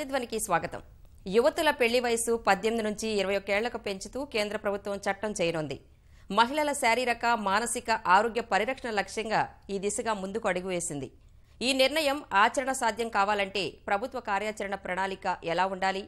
ప్రతిధ్వనికి స్వాగతం యువతుల పెళ్లి వయసు పద్దెనిమిది నుంచి ఇరవై ఒకేళ్లకు పెంచుతూ కేంద్ర ప్రభుత్వం చట్టం చేయనుంది మహిళల శారీరక మానసిక ఆరోగ్య పరిరక్షణ లక్ష్యంగా ఈ దిశగా ముందుకు అడుగు వేసింది ఈ నిర్ణయం ఆచరణ సాధ్యం కావాలంటే ప్రభుత్వ కార్యాచరణ ప్రణాళిక ఎలా ఉండాలి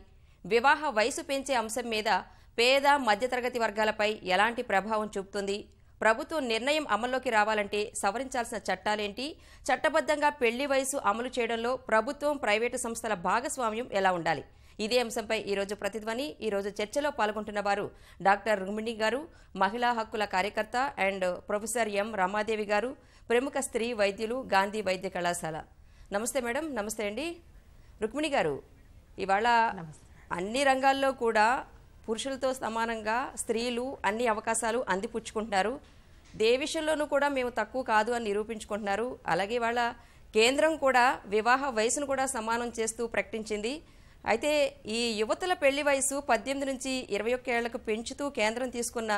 వివాహ వయసు పెంచే అంశం మీద పేద మధ్యతరగతి వర్గాలపై ఎలాంటి ప్రభావం చూపుతుంది ప్రభుత్వం నిర్ణయం అమల్లోకి రావాలంటే సవరించాల్సిన చట్టాలేంటి చట్టబద్దంగా పెళ్లి వయసు అమలు చేయడంలో ప్రభుత్వం ప్రైవేటు సంస్థల భాగస్వామ్యం ఎలా ఉండాలి ఇదే అంశంపై ఈరోజు ప్రతిధ్వని ఈరోజు చర్చలో పాల్గొంటున్న వారు డాక్టర్ రుమిణి గారు మహిళా హక్కుల కార్యకర్త అండ్ ప్రొఫెసర్ ఎం రమాదేవి గారు ప్రముఖ స్త్రీ వైద్యులు గాంధీ వైద్య కళాశాల నమస్తే మేడం నమస్తే అండి రుక్మిణి గారు ఇవాళ అన్ని రంగాల్లో కూడా పురుషులతో సమానంగా స్త్రీలు అన్ని అవకాశాలు అందిపుచ్చుకుంటున్నారు ఏ విషయంలోనూ కూడా మేము తక్కువ కాదు అని నిరూపించుకుంటున్నారు అలాగే వాళ్ళ కేంద్రం కూడా వివాహ వయసును కూడా సమానం చేస్తూ ప్రకటించింది అయితే ఈ యువతల పెళ్లి వయసు పద్దెనిమిది నుంచి ఇరవై ఒక్క ఏళ్లకు పెంచుతూ కేంద్రం తీసుకున్న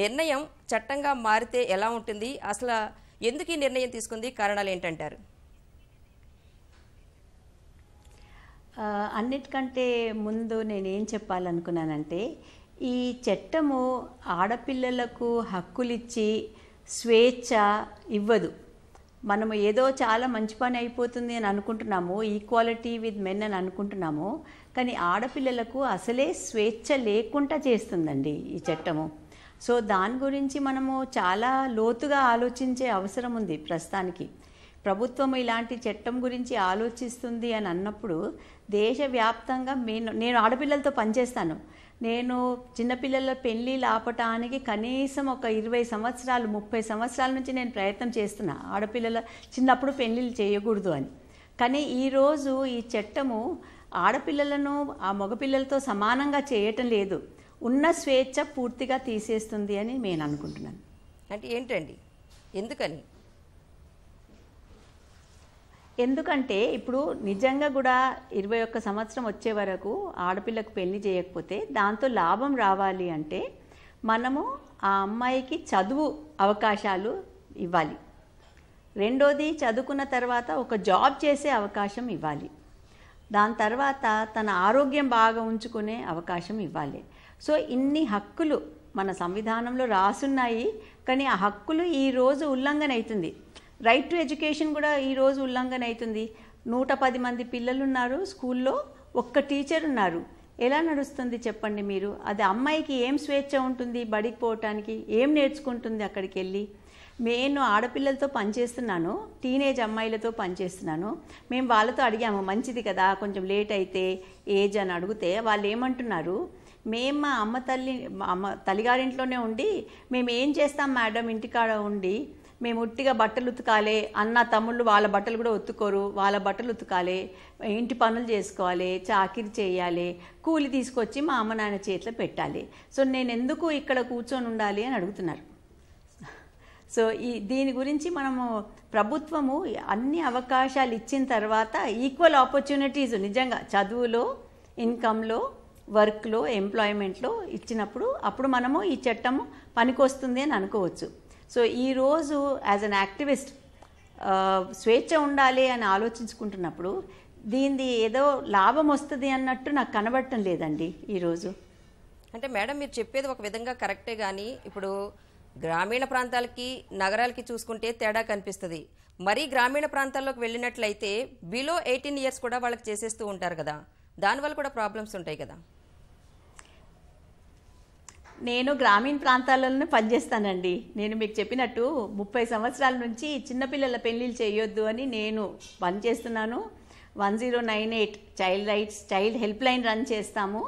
నిర్ణయం చట్టంగా మారితే ఎలా ఉంటుంది అసలు ఎందుకు ఈ నిర్ణయం తీసుకుంది కారణాలు ఏంటంటారు అన్నిటికంటే ముందు నేనేం చెప్పాలనుకున్నానంటే ఈ చట్టము ఆడపిల్లలకు హక్కులిచ్చి స్వేచ్ఛ ఇవ్వదు మనము ఏదో చాలా మంచి పని అయిపోతుంది అని అనుకుంటున్నాము ఈక్వాలిటీ విత్ మెన్ అని అనుకుంటున్నాము కానీ ఆడపిల్లలకు అసలే స్వేచ్ఛ లేకుండా చేస్తుందండి ఈ చట్టము సో దాని గురించి మనము చాలా లోతుగా ఆలోచించే అవసరం ఉంది ప్రస్తుతానికి ప్రభుత్వం ఇలాంటి చట్టం గురించి ఆలోచిస్తుంది అని అన్నప్పుడు దేశవ్యాప్తంగా నేను నేను ఆడపిల్లలతో పనిచేస్తాను నేను చిన్నపిల్లల పెళ్ళిళ్ళు ఆపటానికి కనీసం ఒక ఇరవై సంవత్సరాలు ముప్పై సంవత్సరాల నుంచి నేను ప్రయత్నం చేస్తున్నా ఆడపిల్లల చిన్నప్పుడు పెళ్ళిళ్ళు చేయకూడదు అని కానీ ఈరోజు ఈ చట్టము ఆడపిల్లలను ఆ మగపిల్లలతో సమానంగా చేయటం లేదు ఉన్న స్వేచ్ఛ పూర్తిగా తీసేస్తుంది అని నేను అనుకుంటున్నాను అంటే ఏంటండి ఎందుకని ఎందుకంటే ఇప్పుడు నిజంగా కూడా ఇరవై ఒక్క సంవత్సరం వచ్చే వరకు ఆడపిల్లకు పెళ్లి చేయకపోతే దాంతో లాభం రావాలి అంటే మనము ఆ అమ్మాయికి చదువు అవకాశాలు ఇవ్వాలి రెండోది చదువుకున్న తర్వాత ఒక జాబ్ చేసే అవకాశం ఇవ్వాలి దాని తర్వాత తన ఆరోగ్యం బాగా ఉంచుకునే అవకాశం ఇవ్వాలి సో ఇన్ని హక్కులు మన సంవిధానంలో రాసున్నాయి కానీ ఆ హక్కులు ఈరోజు ఉల్లంఘన అవుతుంది రైట్ టు ఎడ్యుకేషన్ కూడా ఈరోజు ఉల్లంఘన అవుతుంది నూట పది మంది పిల్లలున్నారు స్కూల్లో ఒక్క టీచర్ ఉన్నారు ఎలా నడుస్తుంది చెప్పండి మీరు అది అమ్మాయికి ఏం స్వేచ్ఛ ఉంటుంది బడికి పోవటానికి ఏం నేర్చుకుంటుంది అక్కడికి వెళ్ళి నేను ఆడపిల్లలతో పనిచేస్తున్నాను టీనేజ్ అమ్మాయిలతో పనిచేస్తున్నాను మేము వాళ్ళతో అడిగాము మంచిది కదా కొంచెం లేట్ అయితే ఏజ్ అని అడిగితే వాళ్ళు ఏమంటున్నారు మేము మా అమ్మ తల్లి అమ్మ తల్లిగారింట్లోనే ఉండి మేము ఏం చేస్తాం మేడం ఇంటికాడ ఉండి మేము ఉట్టిగా బట్టలు ఉతకాలి అన్న తమ్ముళ్ళు వాళ్ళ బట్టలు కూడా ఉత్తుకోరు వాళ్ళ బట్టలు ఉతకాలి ఇంటి పనులు చేసుకోవాలి చాకిరి చేయాలి కూలి తీసుకొచ్చి మా అమ్మ నాన్న చేతిలో పెట్టాలి సో నేను ఎందుకు ఇక్కడ కూర్చొని ఉండాలి అని అడుగుతున్నారు సో ఈ దీని గురించి మనము ప్రభుత్వము అన్ని అవకాశాలు ఇచ్చిన తర్వాత ఈక్వల్ ఆపర్చునిటీస్ నిజంగా చదువులో ఇన్కంలో వర్క్లో ఎంప్లాయ్మెంట్లో ఇచ్చినప్పుడు అప్పుడు మనము ఈ చట్టము పనికొస్తుంది అని అనుకోవచ్చు సో ఈరోజు యాజ్ అన్ యాక్టివిస్ట్ స్వేచ్ఛ ఉండాలి అని ఆలోచించుకుంటున్నప్పుడు దీనిది ఏదో లాభం వస్తుంది అన్నట్టు నాకు కనబడటం లేదండి ఈరోజు అంటే మేడం మీరు చెప్పేది ఒక విధంగా కరెక్టే కానీ ఇప్పుడు గ్రామీణ ప్రాంతాలకి నగరాలకి చూసుకుంటే తేడా కనిపిస్తుంది మరీ గ్రామీణ ప్రాంతాల్లోకి వెళ్ళినట్లయితే బిలో ఎయిటీన్ ఇయర్స్ కూడా వాళ్ళకి చేసేస్తూ ఉంటారు కదా దానివల్ల కూడా ప్రాబ్లమ్స్ ఉంటాయి కదా నేను గ్రామీణ ప్రాంతాలలోనే పనిచేస్తానండి నేను మీకు చెప్పినట్టు ముప్పై సంవత్సరాల నుంచి చిన్నపిల్లల పెళ్ళిళ్ళు చేయొద్దు అని నేను పనిచేస్తున్నాను one zero nine eight child rights child help line run చేస్తాము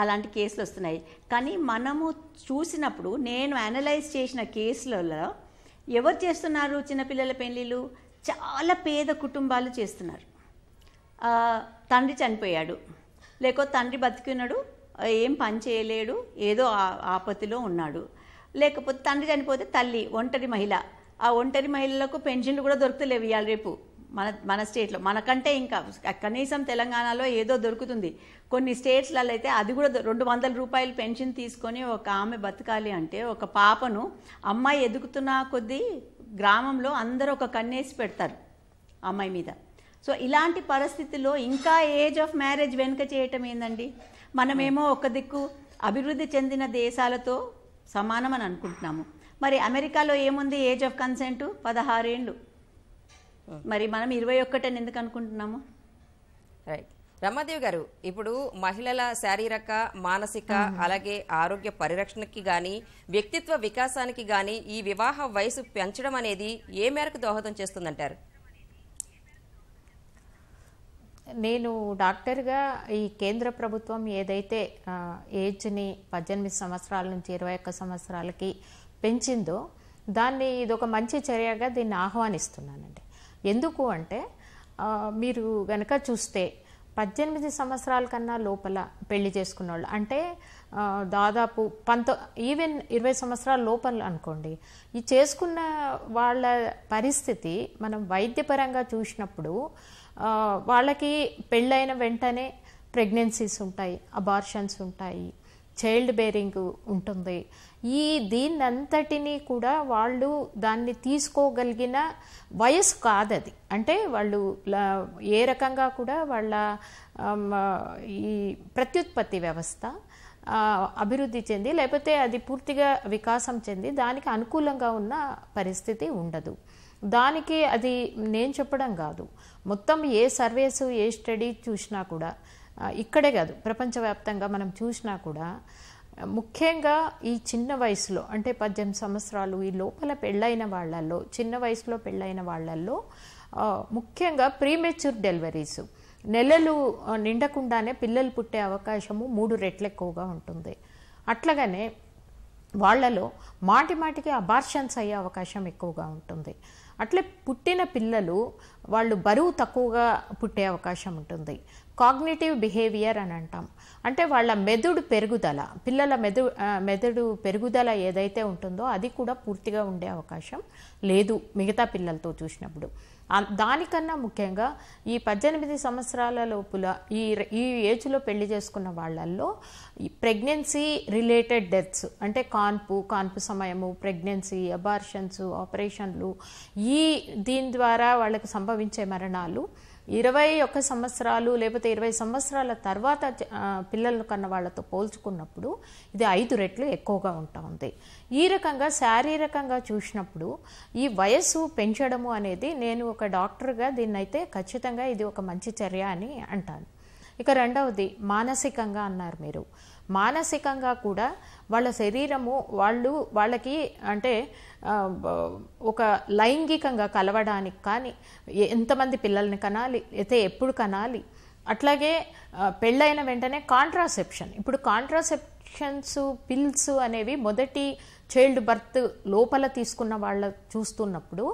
అలాంటి కేసులు వస్తున్నాయి కానీ మనము చూసినప్పుడు నేను అనలైజ్ చేసిన కేసులలో ఎవరు చేస్తున్నారు చిన్నపిల్లల పెళ్ళిళ్ళు చాలా పేద కుటుంబాలు చేస్తున్నారు తండ్రి చనిపోయాడు లేకపోతే తండ్రి బతికినాడు ఏం పని చేయలేడు ఏదో ఆపత్తిలో ఉన్నాడు లేకపోతే తండ్రి చనిపోతే తల్లి ఒంటరి మహిళ ఆ ఒంటరి మహిళలకు పెన్షన్లు కూడా దొరుకుతలేవు ఇవాళ రేపు మన మన స్టేట్లో మనకంటే ఇంకా కనీసం తెలంగాణలో ఏదో దొరుకుతుంది కొన్ని స్టేట్స్లలో అయితే అది కూడా రెండు వందల రూపాయలు పెన్షన్ తీసుకొని ఒక ఆమె బతకాలి అంటే ఒక పాపను అమ్మాయి ఎదుగుతున్న కొద్దీ గ్రామంలో అందరూ ఒక కన్నేసి పెడతారు అమ్మాయి మీద సో ఇలాంటి పరిస్థితుల్లో ఇంకా ఏజ్ ఆఫ్ మ్యారేజ్ వెనుక చేయటం ఏందండి మనమేమో ఒక దిక్కు అభివృద్ధి చెందిన దేశాలతో సమానం అని అనుకుంటున్నాము మరి అమెరికాలో ఏముంది ఏజ్ ఆఫ్ కన్సెంట్ పదహారేండ్లు మరి మనం ఇరవై అని ఎందుకు అనుకుంటున్నాము రైట్ రమాదేవి గారు ఇప్పుడు మహిళల శారీరక మానసిక అలాగే ఆరోగ్య పరిరక్షణకి గాని వ్యక్తిత్వ వికాసానికి గాని ఈ వివాహ వయసు పెంచడం అనేది ఏ మేరకు దోహదం చేస్తుందంటారు నేను డాక్టర్గా ఈ కేంద్ర ప్రభుత్వం ఏదైతే ఏజ్ని పద్దెనిమిది సంవత్సరాల నుంచి ఇరవై ఒక్క సంవత్సరాలకి పెంచిందో దాన్ని ఇది ఒక మంచి చర్యగా దీన్ని ఆహ్వానిస్తున్నానండి ఎందుకు అంటే మీరు కనుక చూస్తే పద్దెనిమిది సంవత్సరాల కన్నా లోపల పెళ్లి చేసుకున్న వాళ్ళు అంటే దాదాపు పంతొ ఈవెన్ ఇరవై సంవత్సరాల లోపల అనుకోండి ఈ చేసుకున్న వాళ్ళ పరిస్థితి మనం వైద్యపరంగా చూసినప్పుడు వాళ్ళకి పెళ్ళైన వెంటనే ప్రెగ్నెన్సీస్ ఉంటాయి అబార్షన్స్ ఉంటాయి చైల్డ్ బేరింగ్ ఉంటుంది ఈ దీన్నంతటినీ కూడా వాళ్ళు దాన్ని తీసుకోగలిగిన వయసు కాదది అంటే వాళ్ళు ఏ రకంగా కూడా వాళ్ళ ఈ ప్రత్యుత్పత్తి వ్యవస్థ అభివృద్ధి చెంది లేకపోతే అది పూర్తిగా వికాసం చెంది దానికి అనుకూలంగా ఉన్న పరిస్థితి ఉండదు దానికి అది నేను చెప్పడం కాదు మొత్తం ఏ సర్వేసు ఏ స్టడీ చూసినా కూడా ఇక్కడే కాదు ప్రపంచవ్యాప్తంగా మనం చూసినా కూడా ముఖ్యంగా ఈ చిన్న వయసులో అంటే పద్దెనిమిది సంవత్సరాలు ఈ లోపల పెళ్ళైన వాళ్ళల్లో చిన్న వయసులో పెళ్ళైన వాళ్ళల్లో ముఖ్యంగా ప్రీమెచ్యూర్ డెలివరీస్ నెలలు నిండకుండానే పిల్లలు పుట్టే అవకాశము మూడు రెట్లు ఎక్కువగా ఉంటుంది అట్లాగనే వాళ్ళలో మాటి మాటికి అబార్షన్స్ అయ్యే అవకాశం ఎక్కువగా ఉంటుంది అట్లే పుట్టిన పిల్లలు వాళ్ళు బరువు తక్కువగా పుట్టే అవకాశం ఉంటుంది కాగ్నేటివ్ బిహేవియర్ అని అంటాం అంటే వాళ్ళ మెదడు పెరుగుదల పిల్లల మెదు మెదడు పెరుగుదల ఏదైతే ఉంటుందో అది కూడా పూర్తిగా ఉండే అవకాశం లేదు మిగతా పిల్లలతో చూసినప్పుడు దానికన్నా ముఖ్యంగా ఈ పద్దెనిమిది సంవత్సరాల లోపుల ఈ ఈ ఏజ్లో పెళ్లి చేసుకున్న వాళ్ళల్లో ప్రెగ్నెన్సీ రిలేటెడ్ డెత్స్ అంటే కాన్పు కాన్పు సమయము ప్రెగ్నెన్సీ అబార్షన్స్ ఆపరేషన్లు ఈ దీని ద్వారా వాళ్ళకు సంభవించే మరణాలు ఇరవై ఒక సంవత్సరాలు లేకపోతే ఇరవై సంవత్సరాల తర్వాత పిల్లలు కన్న వాళ్ళతో పోల్చుకున్నప్పుడు ఇది ఐదు రెట్లు ఎక్కువగా ఉంటుంది ఈ రకంగా శారీరకంగా చూసినప్పుడు ఈ వయస్సు పెంచడము అనేది నేను ఒక డాక్టర్గా దీన్నైతే ఖచ్చితంగా ఇది ఒక మంచి చర్య అని అంటాను ఇక రెండవది మానసికంగా అన్నారు మీరు మానసికంగా కూడా వాళ్ళ శరీరము వాళ్ళు వాళ్ళకి అంటే ఒక లైంగికంగా కలవడానికి కానీ ఎంతమంది పిల్లల్ని కనాలి అయితే ఎప్పుడు కనాలి అట్లాగే పెళ్ళైన వెంటనే కాంట్రాసెప్షన్ ఇప్పుడు కాంట్రాసెప్షన్స్ పిల్స్ అనేవి మొదటి చైల్డ్ బర్త్ లోపల తీసుకున్న వాళ్ళ చూస్తున్నప్పుడు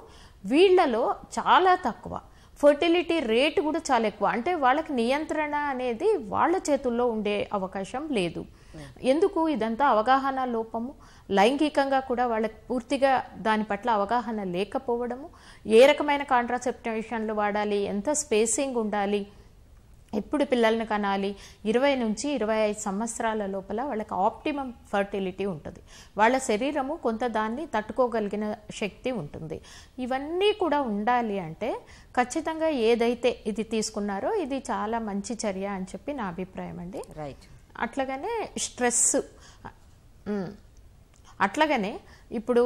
వీళ్ళలో చాలా తక్కువ ఫర్టిలిటీ రేట్ కూడా చాలా ఎక్కువ అంటే వాళ్ళకి నియంత్రణ అనేది వాళ్ళ చేతుల్లో ఉండే అవకాశం లేదు ఎందుకు ఇదంతా అవగాహన లోపము లైంగికంగా కూడా వాళ్ళకి పూర్తిగా దాని పట్ల అవగాహన లేకపోవడము ఏ రకమైన కాంట్రాసెప్టివేషన్లు వాడాలి ఎంత స్పేసింగ్ ఉండాలి ఎప్పుడు పిల్లల్ని కనాలి ఇరవై నుంచి ఇరవై ఐదు సంవత్సరాల లోపల వాళ్ళకి ఆప్టిమం ఫర్టిలిటీ ఉంటుంది వాళ్ళ శరీరము కొంత దాన్ని తట్టుకోగలిగిన శక్తి ఉంటుంది ఇవన్నీ కూడా ఉండాలి అంటే ఖచ్చితంగా ఏదైతే ఇది తీసుకున్నారో ఇది చాలా మంచి చర్య అని చెప్పి నా అభిప్రాయం అండి రైట్ అట్లాగనే స్ట్రెస్ అట్లాగనే ఇప్పుడు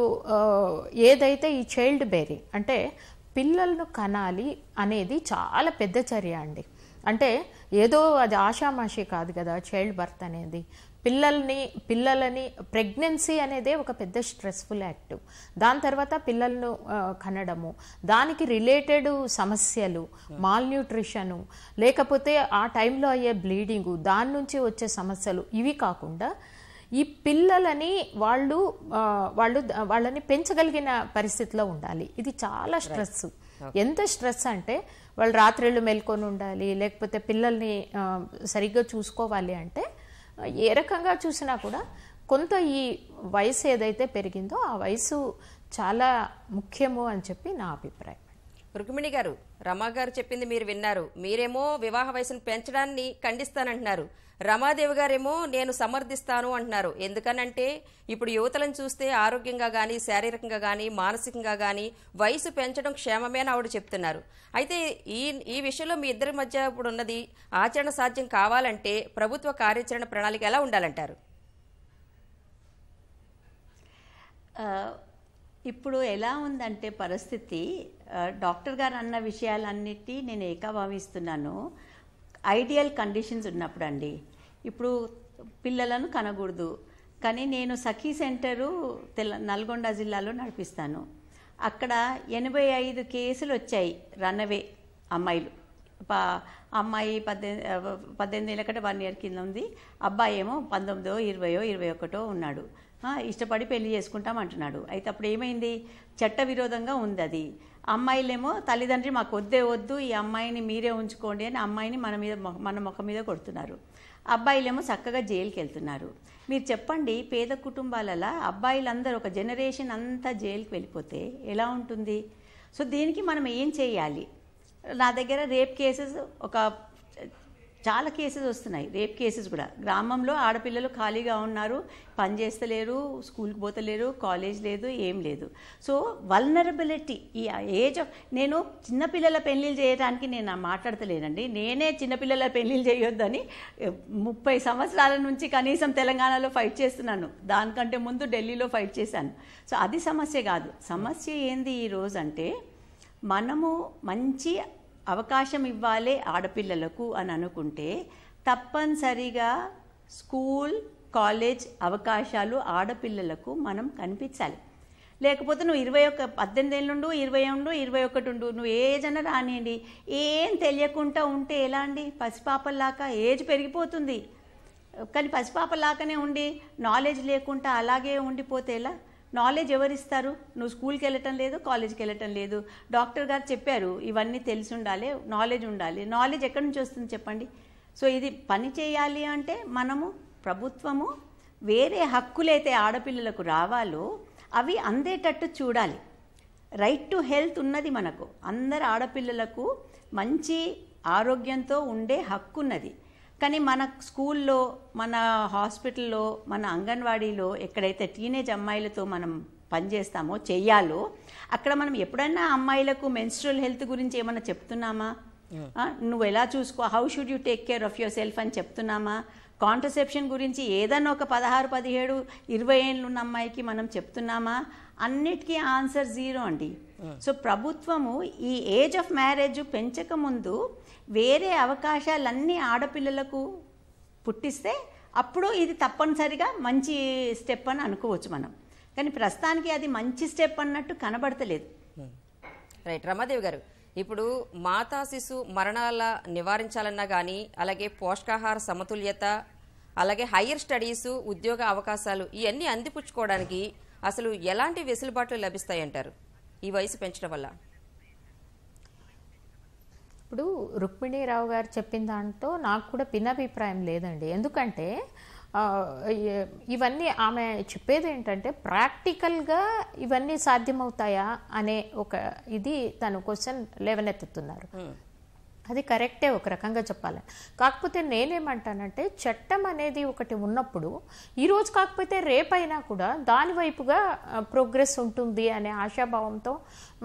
ఏదైతే ఈ చైల్డ్ బేరింగ్ అంటే పిల్లలను కనాలి అనేది చాలా పెద్ద చర్య అండి అంటే ఏదో అది ఆషామాషి కాదు కదా చైల్డ్ బర్త్ అనేది పిల్లల్ని పిల్లలని ప్రెగ్నెన్సీ అనేదే ఒక పెద్ద స్ట్రెస్ఫుల్ యాక్ట్ దాని తర్వాత పిల్లలను కనడము దానికి రిలేటెడ్ సమస్యలు మాల్న్యూట్రిషను లేకపోతే ఆ టైంలో అయ్యే బ్లీడింగు దాని నుంచి వచ్చే సమస్యలు ఇవి కాకుండా ఈ పిల్లలని వాళ్ళు వాళ్ళు వాళ్ళని పెంచగలిగిన పరిస్థితిలో ఉండాలి ఇది చాలా స్ట్రెస్ ఎంత స్ట్రెస్ అంటే వాళ్ళు రాత్రిళ్ళు మేల్కొని ఉండాలి లేకపోతే పిల్లల్ని సరిగ్గా చూసుకోవాలి అంటే ఏ రకంగా చూసినా కూడా కొంత ఈ వయసు ఏదైతే పెరిగిందో ఆ వయసు చాలా ముఖ్యము అని చెప్పి నా అభిప్రాయం రుక్మిణి గారు రమా గారు చెప్పింది మీరు విన్నారు మీరేమో వివాహ వయసును పెంచడాన్ని ఖండిస్తానంటున్నారు రమాదేవి గారేమో నేను సమర్థిస్తాను అంటున్నారు ఎందుకనంటే ఇప్పుడు యువతలను చూస్తే ఆరోగ్యంగా కానీ శారీరకంగా కానీ మానసికంగా కానీ వయసు పెంచడం క్షేమమే అని ఆవిడ చెప్తున్నారు అయితే ఈ ఈ విషయంలో మీ ఇద్దరి మధ్య ఇప్పుడు ఉన్నది ఆచరణ సాధ్యం కావాలంటే ప్రభుత్వ కార్యాచరణ ప్రణాళిక ఎలా ఉండాలంటారు ఇప్పుడు ఎలా ఉందంటే పరిస్థితి డాక్టర్ గారు అన్న విషయాలన్నిటి నేను ఏకాభావిస్తున్నాను ఐడియల్ కండిషన్స్ ఉన్నప్పుడు అండి ఇప్పుడు పిల్లలను కనకూడదు కానీ నేను సఖీ సెంటరు తెల నల్గొండ జిల్లాలో నడిపిస్తాను అక్కడ ఎనభై ఐదు కేసులు వచ్చాయి రన్నవే అమ్మాయిలు అమ్మాయి పద్దెనిమిది పద్దెనిమిది ఏళ్ళ కంటే వన్ ఇయర్ కింద ఉంది అబ్బాయి ఏమో పంతొమ్మిదో ఇరవయో ఇరవై ఒకటో ఉన్నాడు ఇష్టపడి పెళ్లి చేసుకుంటాం అంటున్నాడు అయితే అప్పుడు ఏమైంది చట్ట విరోధంగా ఉంది అది అమ్మాయిలేమో తల్లిదండ్రి మాకు వద్దే వద్దు ఈ అమ్మాయిని మీరే ఉంచుకోండి అని అమ్మాయిని మన మీద మన ముఖం మీద కొడుతున్నారు అబ్బాయిలేమో చక్కగా జైలుకి వెళ్తున్నారు మీరు చెప్పండి పేద కుటుంబాలలో అబ్బాయిలందరూ ఒక జనరేషన్ అంతా జైలుకి వెళ్ళిపోతే ఎలా ఉంటుంది సో దీనికి మనం ఏం చేయాలి నా దగ్గర రేప్ కేసెస్ ఒక చాలా కేసెస్ వస్తున్నాయి రేప్ కేసెస్ కూడా గ్రామంలో ఆడపిల్లలు ఖాళీగా ఉన్నారు పని చేస్తలేరు స్కూల్కి పోతలేరు కాలేజ్ లేదు ఏం లేదు సో వల్నరబిలిటీ ఈ ఏజ్ ఆఫ్ నేను చిన్నపిల్లల పెళ్ళిళ్ళు చేయడానికి నేను మాట్లాడతలేనండి నేనే చిన్నపిల్లల పెళ్ళిళ్ళు చేయొద్దని ముప్పై సంవత్సరాల నుంచి కనీసం తెలంగాణలో ఫైట్ చేస్తున్నాను దానికంటే ముందు ఢిల్లీలో ఫైట్ చేశాను సో అది సమస్య కాదు సమస్య ఏంది ఈరోజు అంటే మనము మంచి అవకాశం ఇవ్వాలి ఆడపిల్లలకు అని అనుకుంటే తప్పనిసరిగా స్కూల్ కాలేజ్ అవకాశాలు ఆడపిల్లలకు మనం కనిపించాలి లేకపోతే నువ్వు ఇరవై ఒక్క పద్దెనిమిది ఏళ్ళుండు ఇరవై ఉండు ఇరవై ఒకటి ఉండు నువ్వు ఏజ్ అన్న రానియండి ఏం తెలియకుండా ఉంటే ఎలా అండి పసిపాపల్లాగా ఏజ్ పెరిగిపోతుంది కానీ పసిపాపలాగానే ఉండి నాలెడ్జ్ లేకుండా అలాగే ఉండిపోతే ఎలా నాలెడ్జ్ ఎవరిస్తారు నువ్వు స్కూల్కి వెళ్ళటం లేదు కాలేజ్కి వెళ్ళటం లేదు డాక్టర్ గారు చెప్పారు ఇవన్నీ తెలిసి ఉండాలి నాలెడ్జ్ ఉండాలి నాలెడ్జ్ ఎక్కడి నుంచి వస్తుంది చెప్పండి సో ఇది పని చేయాలి అంటే మనము ప్రభుత్వము వేరే హక్కులైతే ఆడపిల్లలకు రావాలో అవి అందేటట్టు చూడాలి రైట్ టు హెల్త్ ఉన్నది మనకు అందరు ఆడపిల్లలకు మంచి ఆరోగ్యంతో ఉండే హక్కు ఉన్నది కానీ మన స్కూల్లో మన హాస్పిటల్లో మన అంగన్వాడీలో ఎక్కడైతే టీనేజ్ అమ్మాయిలతో మనం పనిచేస్తామో చెయ్యాలో అక్కడ మనం ఎప్పుడన్నా అమ్మాయిలకు మెన్స్ట్రల్ హెల్త్ గురించి ఏమైనా చెప్తున్నామా నువ్వు ఎలా చూసుకో how should you take care of yourself అని చెప్తున్నామా కాంట్రసెప్షన్ గురించి ఏదైనా ఒక పదహారు పదిహేడు ఇరవై ఏళ్ళు ఉన్న అమ్మాయికి మనం చెప్తున్నామా అన్నిటికీ ఆన్సర్ జీరో అండి సో ప్రభుత్వము ఈ ఏజ్ ఆఫ్ మ్యారేజ్ పెంచకముందు వేరే అవకాశాలన్నీ ఆడపిల్లలకు పుట్టిస్తే అప్పుడు ఇది తప్పనిసరిగా మంచి స్టెప్ అని అనుకోవచ్చు మనం కానీ ప్రస్తుతానికి అది మంచి స్టెప్ అన్నట్టు కనబడతలేదు రైట్ రమాదేవి గారు ఇప్పుడు మాతా శిశు మరణాల నివారించాలన్నా కానీ అలాగే పోషకాహార సమతుల్యత అలాగే హయ్యర్ స్టడీసు ఉద్యోగ అవకాశాలు ఇవన్నీ అందిపుచ్చుకోవడానికి అసలు ఎలాంటి వెసులుబాట్లు లభిస్తాయంటారు ఈ వయసు పెంచడం వల్ల ఇప్పుడు రుక్మిణీరావు గారు చెప్పిన దాంట్లో నాకు కూడా భిన్నాభిప్రాయం లేదండి ఎందుకంటే ఇవన్నీ ఆమె చెప్పేది ఏంటంటే ప్రాక్టికల్గా ఇవన్నీ సాధ్యమవుతాయా అనే ఒక ఇది తను క్వశ్చన్ లేవనెత్తుతున్నారు అది కరెక్టే ఒక రకంగా చెప్పాలి కాకపోతే నేనేమంటానంటే చట్టం అనేది ఒకటి ఉన్నప్పుడు ఈరోజు కాకపోతే రేపైనా కూడా దాని వైపుగా ప్రోగ్రెస్ ఉంటుంది అనే ఆశాభావంతో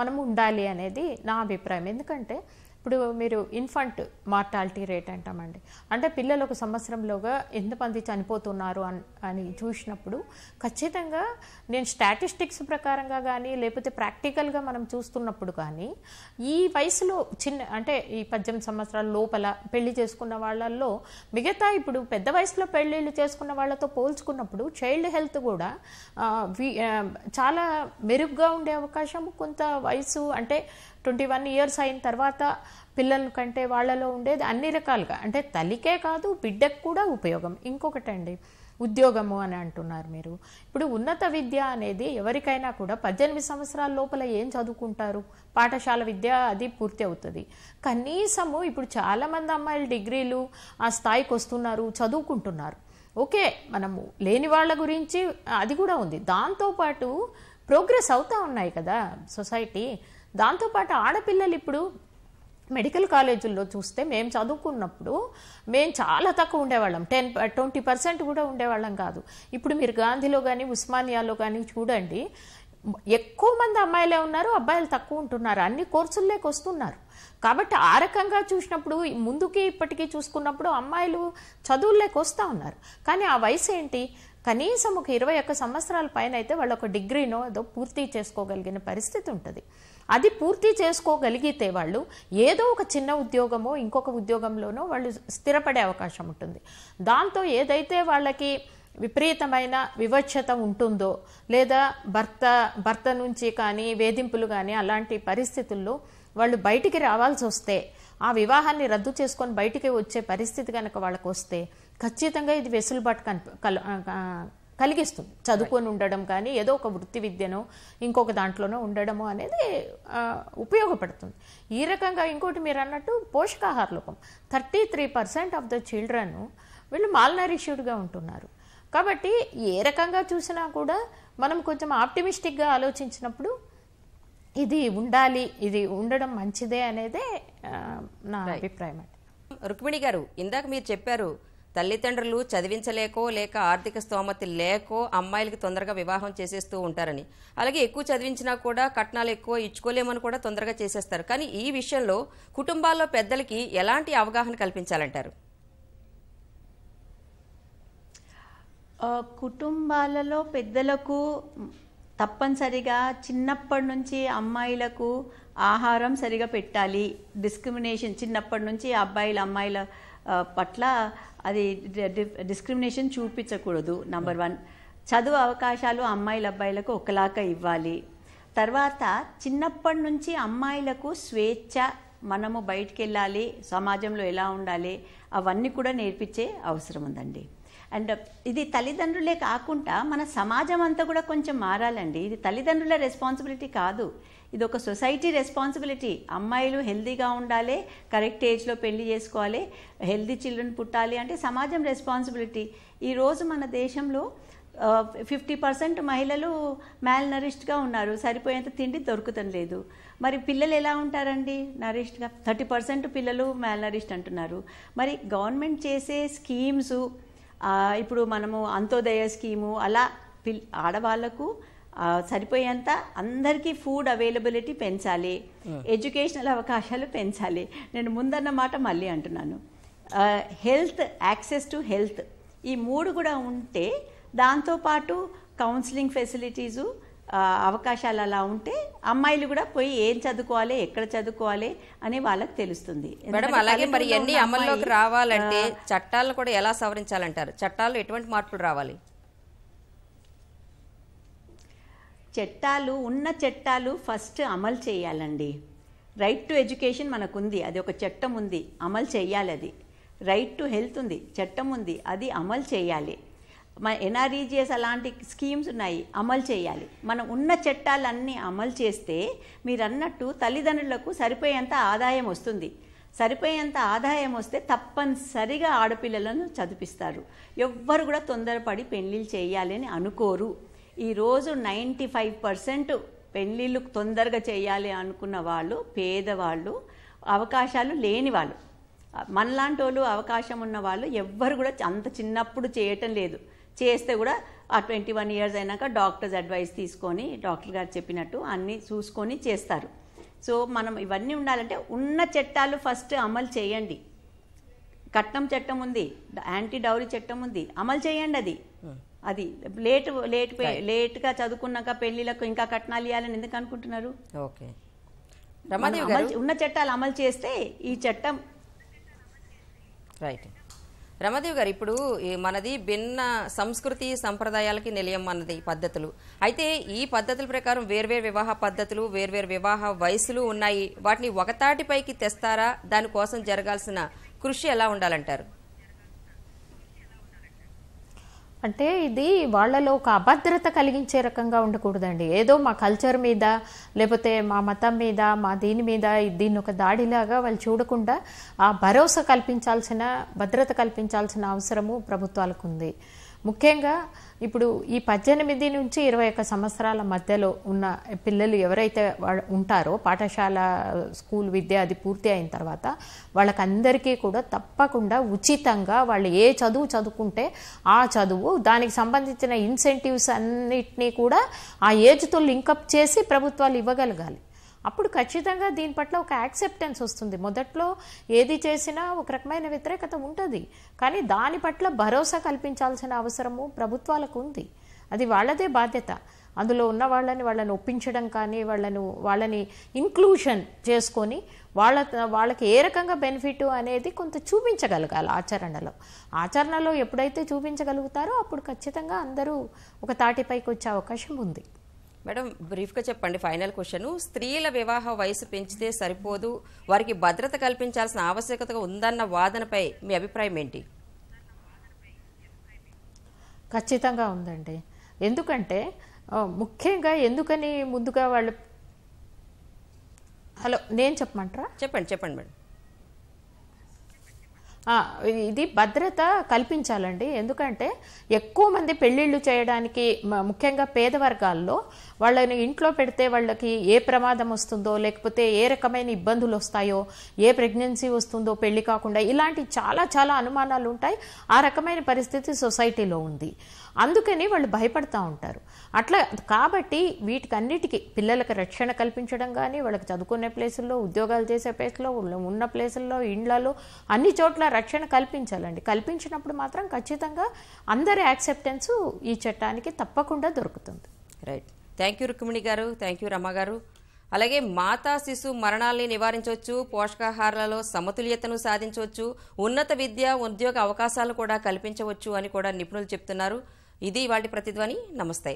మనం ఉండాలి అనేది నా అభిప్రాయం ఎందుకంటే ఇప్పుడు మీరు ఇన్ఫంట్ మార్టాలిటీ రేట్ అంటామండి అంటే పిల్లలు ఒక సంవత్సరంలోగా ఎంతమంది చనిపోతున్నారు అని అని చూసినప్పుడు ఖచ్చితంగా నేను స్టాటిస్టిక్స్ ప్రకారంగా కానీ లేకపోతే ప్రాక్టికల్గా మనం చూస్తున్నప్పుడు కానీ ఈ వయసులో చిన్న అంటే ఈ పద్దెనిమిది సంవత్సరాల లోపల పెళ్లి చేసుకున్న వాళ్ళల్లో మిగతా ఇప్పుడు పెద్ద వయసులో పెళ్ళిళ్ళు చేసుకున్న వాళ్ళతో పోల్చుకున్నప్పుడు చైల్డ్ హెల్త్ కూడా చాలా మెరుగ్గా ఉండే అవకాశం కొంత వయసు అంటే ట్వంటీ వన్ ఇయర్స్ అయిన తర్వాత పిల్లల కంటే వాళ్ళలో ఉండేది అన్ని రకాలుగా అంటే తల్లికే కాదు బిడ్డకు కూడా ఉపయోగం ఇంకొకటండి ఉద్యోగము అని అంటున్నారు మీరు ఇప్పుడు ఉన్నత విద్య అనేది ఎవరికైనా కూడా పద్దెనిమిది సంవత్సరాల లోపల ఏం చదువుకుంటారు పాఠశాల విద్య అది పూర్తి అవుతుంది కనీసము ఇప్పుడు చాలామంది అమ్మాయిలు డిగ్రీలు ఆ స్థాయికి వస్తున్నారు చదువుకుంటున్నారు ఓకే మనము లేని వాళ్ళ గురించి అది కూడా ఉంది దాంతోపాటు ప్రోగ్రెస్ అవుతూ ఉన్నాయి కదా సొసైటీ దాంతోపాటు ఆడపిల్లలు ఇప్పుడు మెడికల్ కాలేజీల్లో చూస్తే మేము చదువుకున్నప్పుడు మేము చాలా తక్కువ ఉండేవాళ్ళం టెన్ ట్వంటీ పర్సెంట్ కూడా ఉండేవాళ్ళం కాదు ఇప్పుడు మీరు గాంధీలో కానీ ఉస్మానియాలో కానీ చూడండి ఎక్కువ మంది అమ్మాయిలే ఉన్నారు అబ్బాయిలు తక్కువ ఉంటున్నారు అన్ని కోర్సుల్లోకి వస్తున్నారు కాబట్టి ఆ రకంగా చూసినప్పుడు ముందుకి ఇప్పటికీ చూసుకున్నప్పుడు అమ్మాయిలు చదువుల్లోకి వస్తూ ఉన్నారు కానీ ఆ వయసు ఏంటి కనీసం ఒక ఇరవై ఒక్క సంవత్సరాల పైన అయితే వాళ్ళు ఒక డిగ్రీనో ఏదో పూర్తి చేసుకోగలిగిన పరిస్థితి ఉంటుంది అది పూర్తి చేసుకోగలిగితే వాళ్ళు ఏదో ఒక చిన్న ఉద్యోగమో ఇంకొక ఉద్యోగంలోనో వాళ్ళు స్థిరపడే అవకాశం ఉంటుంది దాంతో ఏదైతే వాళ్ళకి విపరీతమైన వివక్షత ఉంటుందో లేదా భర్త భర్త నుంచి కానీ వేధింపులు కానీ అలాంటి పరిస్థితుల్లో వాళ్ళు బయటికి రావాల్సి వస్తే ఆ వివాహాన్ని రద్దు చేసుకొని బయటికి వచ్చే పరిస్థితి కనుక వాళ్ళకు వస్తే ఖచ్చితంగా ఇది వెసులుబాటు కన్ కలిగిస్తుంది చదువుకొని ఉండడం కానీ ఏదో ఒక వృత్తి విద్యనో ఇంకొక దాంట్లోనో ఉండడమో అనేది ఉపయోగపడుతుంది ఈ రకంగా ఇంకోటి మీరు అన్నట్టు పోషకాహార లోపం thirty three percent of the children వీళ్ళు మాల్నరిష్యుడ్గా ఉంటున్నారు కాబట్టి ఏ రకంగా చూసినా కూడా మనం కొంచెం ఆప్టిమిస్టిక్గా ఆలోచించినప్పుడు ఇది ఉండాలి ఇది ఉండడం మంచిదే అనేదే నా అభిప్రాయం రుక్మిణి గారు ఇందాక మీరు చెప్పారు తల్లిదండ్రులు చదివించలేకో లేక ఆర్థిక స్తోమత లేకో అమ్మాయిలకి తొందరగా వివాహం చేసేస్తూ ఉంటారని అలాగే ఎక్కువ చదివించినా కూడా కట్నాలు ఎక్కువ ఇచ్చుకోలేమని కూడా తొందరగా చేసేస్తారు కానీ ఈ విషయంలో కుటుంబాల్లో పెద్దలకి ఎలాంటి అవగాహన కల్పించాలంటారు కుటుంబాలలో పెద్దలకు తప్పనిసరిగా చిన్నప్పటి నుంచి అమ్మాయిలకు ఆహారం సరిగా పెట్టాలి డిస్క్రిమినేషన్ చిన్నప్పటి నుంచి అబ్బాయిలు అమ్మాయిల పట్ల అది డిస్క్రిమినేషన్ చూపించకూడదు నంబర్ వన్ చదువు అవకాశాలు అమ్మాయిల అబ్బాయిలకు ఒకలాగా ఇవ్వాలి తర్వాత చిన్నప్పటి నుంచి అమ్మాయిలకు స్వేచ్ఛ మనము బయటికి వెళ్ళాలి సమాజంలో ఎలా ఉండాలి అవన్నీ కూడా నేర్పించే అవసరం ఉందండి అండ్ ఇది తల్లిదండ్రులే కాకుండా మన సమాజం అంతా కూడా కొంచెం మారాలండి ఇది తల్లిదండ్రుల రెస్పాన్సిబిలిటీ కాదు ఇది ఒక సొసైటీ రెస్పాన్సిబిలిటీ అమ్మాయిలు హెల్దీగా ఉండాలి కరెక్ట్ ఏజ్లో పెళ్లి చేసుకోవాలి హెల్దీ చిల్డ్రన్ పుట్టాలి అంటే సమాజం రెస్పాన్సిబిలిటీ ఈరోజు మన దేశంలో ఫిఫ్టీ పర్సెంట్ మహిళలు మ్యాల్ నరిష్డ్గా ఉన్నారు సరిపోయేంత తిండి దొరుకుతం లేదు మరి పిల్లలు ఎలా ఉంటారండి నరిష్డ్గా థర్టీ పర్సెంట్ పిల్లలు మ్యాల్ నరిష్డ్ అంటున్నారు మరి గవర్నమెంట్ చేసే స్కీమ్స్ ఇప్పుడు మనము అంత్యోదయ స్కీము అలా పిల్ ఆడవాళ్లకు సరిపోయేంత అందరికీ ఫుడ్ అవైలబిలిటీ పెంచాలి ఎడ్యుకేషనల్ అవకాశాలు పెంచాలి నేను ముందన్న మాట మళ్ళీ అంటున్నాను హెల్త్ యాక్సెస్ టు హెల్త్ ఈ మూడు కూడా ఉంటే దాంతోపాటు కౌన్సిలింగ్ ఫెసిలిటీసు అవకాశాలు అలా ఉంటే అమ్మాయిలు కూడా పోయి ఏం చదువుకోవాలి ఎక్కడ చదువుకోవాలి అని వాళ్ళకి తెలుస్తుంది మేడం అలాగే మరి ఎన్ని అమల్లోకి రావాలంటే చట్టాలను కూడా ఎలా సవరించాలంటారు చట్టాల్లో ఎటువంటి మార్పులు రావాలి చట్టాలు ఉన్న చట్టాలు ఫస్ట్ అమలు చేయాలండి రైట్ టు ఎడ్యుకేషన్ మనకుంది అది ఒక చట్టం ఉంది అమలు చేయాలి అది రైట్ టు హెల్త్ ఉంది చట్టం ఉంది అది అమలు చేయాలి మన ఎన్ఆర్ఈజిఎస్ అలాంటి స్కీమ్స్ ఉన్నాయి అమలు చేయాలి మనం ఉన్న చట్టాలన్నీ అమలు చేస్తే మీరు అన్నట్టు తల్లిదండ్రులకు సరిపోయేంత ఆదాయం వస్తుంది సరిపోయేంత ఆదాయం వస్తే తప్పనిసరిగా ఆడపిల్లలను చదివిస్తారు ఎవ్వరు కూడా తొందరపడి పెళ్ళిళ్ళు చేయాలని అనుకోరు ఈరోజు నైంటీ ఫైవ్ పర్సెంట్ పెళ్ళిళ్ళు తొందరగా చేయాలి అనుకున్న వాళ్ళు పేదవాళ్ళు అవకాశాలు లేని వాళ్ళు మనలాంటి వాళ్ళు అవకాశం ఉన్న వాళ్ళు ఎవ్వరు కూడా అంత చిన్నప్పుడు చేయటం లేదు చేస్తే కూడా ఆ ట్వంటీ వన్ ఇయర్స్ అయినాక డాక్టర్స్ అడ్వైస్ తీసుకొని డాక్టర్ గారు చెప్పినట్టు అన్నీ చూసుకొని చేస్తారు సో మనం ఇవన్నీ ఉండాలంటే ఉన్న చట్టాలు ఫస్ట్ అమలు చేయండి కట్నం చట్టం ఉంది యాంటీ డౌరీ చట్టం ఉంది అమలు చేయండి అది అది లేట్ లేట్ లేట్గా చదువుకున్నాక పెళ్లిలకు ఇంకా కట్నాలు ఇవ్వాలని ఎందుకు అనుకుంటున్నారు ఓకే ఉన్న చట్టాలు అమలు చేస్తే ఈ చట్టం రైట్ రమదేవ్ గారు ఇప్పుడు మనది భిన్న సంస్కృతి సంప్రదాయాలకి నిలయం మనది పద్ధతులు అయితే ఈ పద్ధతుల ప్రకారం వేర్వేరు వివాహ పద్ధతులు వేర్వేరు వివాహ వయసులు ఉన్నాయి వాటిని ఒకతాటిపైకి తెస్తారా దానికోసం జరగాల్సిన కృషి ఎలా ఉండాలంటారు అంటే ఇది వాళ్ళలో ఒక అభద్రత కలిగించే రకంగా ఉండకూడదండి ఏదో మా కల్చర్ మీద లేకపోతే మా మతం మీద మా దీని మీద దీన్ని ఒక దాడిలాగా వాళ్ళు చూడకుండా ఆ భరోసా కల్పించాల్సిన భద్రత కల్పించాల్సిన అవసరము ప్రభుత్వాలకు ఉంది ముఖ్యంగా ఇప్పుడు ఈ పద్దెనిమిది నుంచి ఇరవై ఒక్క సంవత్సరాల మధ్యలో ఉన్న పిల్లలు ఎవరైతే ఉంటారో పాఠశాల స్కూల్ విద్య అది పూర్తి అయిన తర్వాత వాళ్ళకందరికీ కూడా తప్పకుండా ఉచితంగా వాళ్ళు ఏ చదువు చదువుకుంటే ఆ చదువు దానికి సంబంధించిన ఇన్సెంటివ్స్ అన్నిటినీ కూడా ఆ ఏజ్తో లింకప్ చేసి ప్రభుత్వాలు ఇవ్వగలగాలి అప్పుడు ఖచ్చితంగా దీని పట్ల ఒక యాక్సెప్టెన్స్ వస్తుంది మొదట్లో ఏది చేసినా ఒక రకమైన వ్యతిరేకత ఉంటుంది కానీ దాని పట్ల భరోసా కల్పించాల్సిన అవసరము ప్రభుత్వాలకు ఉంది అది వాళ్ళదే బాధ్యత అందులో ఉన్న వాళ్ళని వాళ్ళని ఒప్పించడం కానీ వాళ్ళను వాళ్ళని ఇంక్లూషన్ చేసుకొని వాళ్ళ వాళ్ళకి ఏ రకంగా బెనిఫిట్ అనేది కొంత చూపించగలగాలి ఆచరణలో ఆచరణలో ఎప్పుడైతే చూపించగలుగుతారో అప్పుడు ఖచ్చితంగా అందరూ ఒక తాటిపైకి వచ్చే అవకాశం ఉంది మేడం బ్రీఫ్గా చెప్పండి ఫైనల్ క్వశ్చన్ స్త్రీల వివాహ వయసు పెంచితే సరిపోదు వారికి భద్రత కల్పించాల్సిన ఆవశ్యకత ఉందన్న వాదనపై మీ అభిప్రాయం ఏంటి ఖచ్చితంగా ఉందండి ఎందుకంటే ముఖ్యంగా ఎందుకని ముందుగా వాళ్ళు హలో నేను చెప్పమంటారా చెప్పండి చెప్పండి మేడం ఇది భద్రత కల్పించాలండి ఎందుకంటే ఎక్కువ మంది పెళ్ళిళ్ళు చేయడానికి ముఖ్యంగా పేద వర్గాల్లో వాళ్ళని ఇంట్లో పెడితే వాళ్ళకి ఏ ప్రమాదం వస్తుందో లేకపోతే ఏ రకమైన ఇబ్బందులు వస్తాయో ఏ ప్రెగ్నెన్సీ వస్తుందో పెళ్లి కాకుండా ఇలాంటి చాలా చాలా అనుమానాలు ఉంటాయి ఆ రకమైన పరిస్థితి సొసైటీలో ఉంది అందుకని వాళ్ళు భయపడతా ఉంటారు అట్లా కాబట్టి వీటికన్నిటికీ పిల్లలకు రక్షణ కల్పించడం కానీ వాళ్ళకి చదువుకునే ప్లేసుల్లో ఉద్యోగాలు చేసే ప్లేస్లో ఉన్న ప్లేసుల్లో ఇండ్లలో అన్ని చోట్ల రక్షణ కల్పించాలండి కల్పించినప్పుడు మాత్రం ఖచ్చితంగా అందరి యాక్సెప్టెన్స్ ఈ చట్టానికి తప్పకుండా దొరుకుతుంది రైట్ థ్యాంక్ యూ రుక్మిణి గారు థ్యాంక్ యూ రమ్మ గారు అలాగే మాతా శిశు మరణాల్ని నివారించవచ్చు పోషకాహారాలలో సమతుల్యతను సాధించవచ్చు ఉన్నత విద్య ఉద్యోగ అవకాశాలు కూడా కల్పించవచ్చు అని కూడా నిపుణులు చెప్తున్నారు ఇది వాటి ప్రతిధ్వని నమస్తే